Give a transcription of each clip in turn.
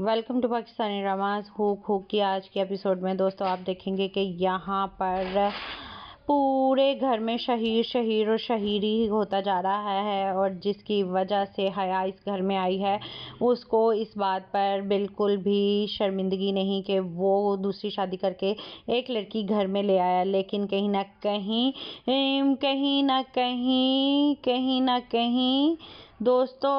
welcome to Pakistani dramas हुक हुक की आज के एपिसोड में दोस्तों आप देखेंगे कि यहाँ पर पूरे घर में शहीर शहीर और शहीर ही होता जा रहा है और जिसकी वजह से हया इस घर में आई है उसको इस बात पर बिल्कुल भी शर्मिंदगी नहीं कि वो दूसरी शादी करके एक लड़की घर में ले आया लेकिन कहीं ना कहीं कहीं ना कहीं कहीं ना कहीं दोस्तों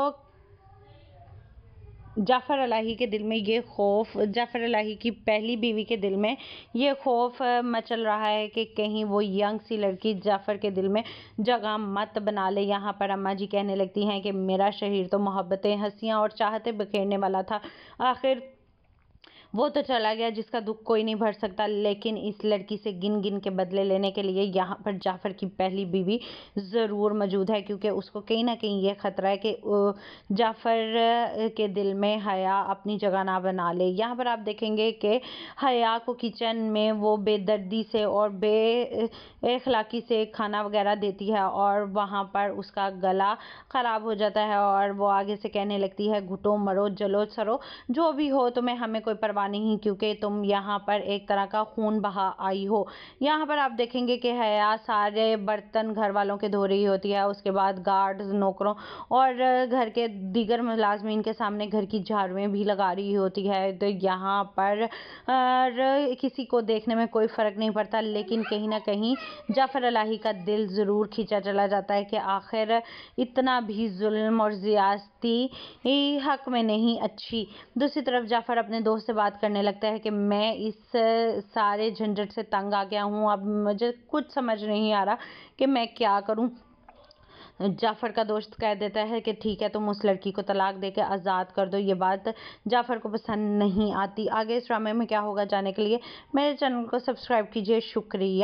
जाफ़र अलाही के दिल में ये खौफ जाफ़र अलाही की पहली बीवी के दिल में ये खौफ मचल रहा है कि कहीं वो यंग सी लड़की जाफ़र के दिल में जगह मत बना ले यहाँ पर अम्मा जी कहने लगती हैं कि मेरा शरीर तो मोहब्बतें हंसियाँ और चाहते बिखेरने वाला था आखिर वो तो चला गया जिसका दुख कोई नहीं भर सकता लेकिन इस लड़की से गिन गिन के बदले लेने के लिए यहाँ पर जाफ़र की पहली बीवी ज़रूर मौजूद है क्योंकि उसको कहीं ना कहीं ये ख़तरा है कि जाफ़र के दिल में हया अपनी जगह ना बना ले यहाँ पर आप देखेंगे कि हया को किचन में वो बेदर्दी से और बे अखलाकी से खाना वगैरह देती है और वहाँ पर उसका गला ख़राब हो जाता है और वो आगे से कहने लगती है घुटो मरो जलो सरो जो भी हो तुम्हें हमें कोई परवाह हुआ नहीं क्योंकि तुम यहाँ पर एक तरह का खून बहा आई हो यहाँ पर आप देखेंगे कि हया सारे बर्तन घर वालों के धो रही होती है उसके बाद गार्ड नौकरों और घर के दीगर मुलाजमीन के सामने घर की झाड़ुएँ भी लगा रही होती है तो यहाँ पर किसी को देखने में कोई फ़र्क नहीं पड़ता लेकिन कहीं ना कहीं जाफ़र अलाही का दिल ज़रूर खींचा चला जाता है कि आखिर इतना भी जुल्म और जियाती हक में नहीं अच्छी दूसरी तरफ जाफ़र अपने दोस्त से बात बात करने लगता है कि मैं इस सारे झंझट से तंग आ गया हूँ अब मुझे कुछ समझ नहीं आ रहा कि मैं क्या करूँ जाफ़र का दोस्त कह देता है कि ठीक है तुम उस लड़की को तलाक दे आज़ाद कर दो ये बात जाफ़र को पसंद नहीं आती आगे इस ड्रामे में क्या होगा जाने के लिए मेरे चैनल को सब्सक्राइब कीजिए शुक्रिया